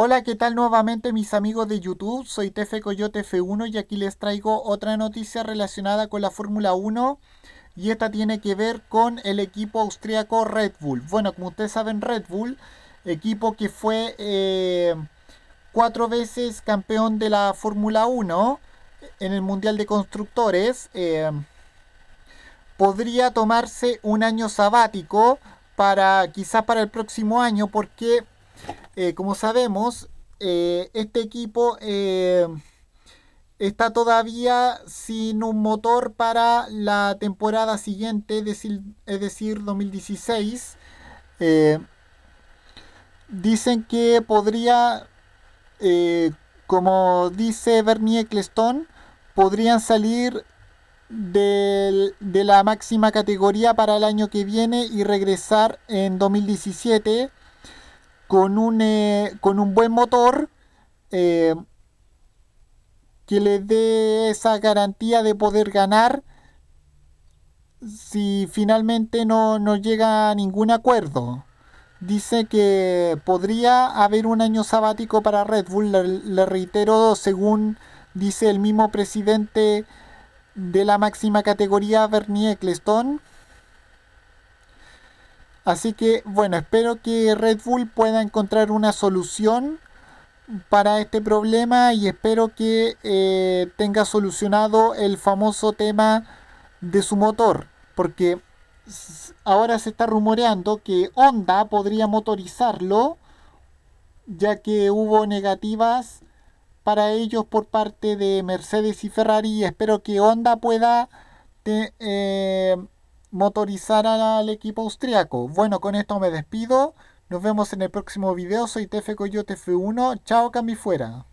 Hola, ¿qué tal nuevamente mis amigos de YouTube? Soy Tefe Coyote F1 y aquí les traigo otra noticia relacionada con la Fórmula 1 y esta tiene que ver con el equipo austríaco Red Bull. Bueno, como ustedes saben, Red Bull, equipo que fue eh, cuatro veces campeón de la Fórmula 1 en el Mundial de Constructores, eh, podría tomarse un año sabático para quizás para el próximo año porque eh, como sabemos, eh, este equipo eh, está todavía sin un motor para la temporada siguiente, es decir, es decir 2016. dicen que podría, como dice Bernie Ecclestone, podrían salir de, la máxima categoría para el año que viene y regresar en 2017 con un, eh, con un buen motor eh, que le dé esa garantía de poder ganar si finalmente no, no llega a ningún acuerdo. Dice que podría haber un año sabático para Red Bull, le, le reitero, según dice el mismo presidente de la máxima categoría, Bernie Ecclestone Así que bueno, espero que Red Bull pueda encontrar una solución para este problema y espero que eh, tenga solucionado el famoso tema de su motor, porque ahora se está rumoreando que Honda podría motorizarlo, ya que hubo negativas para ellos por parte de Mercedes y Ferrari. Espero que Honda pueda... Eh, motorizar al equipo austriaco. Bueno, con esto me despido. Nos vemos en el próximo video. Soy Tefe Coyote F1. Chao, Cami fuera.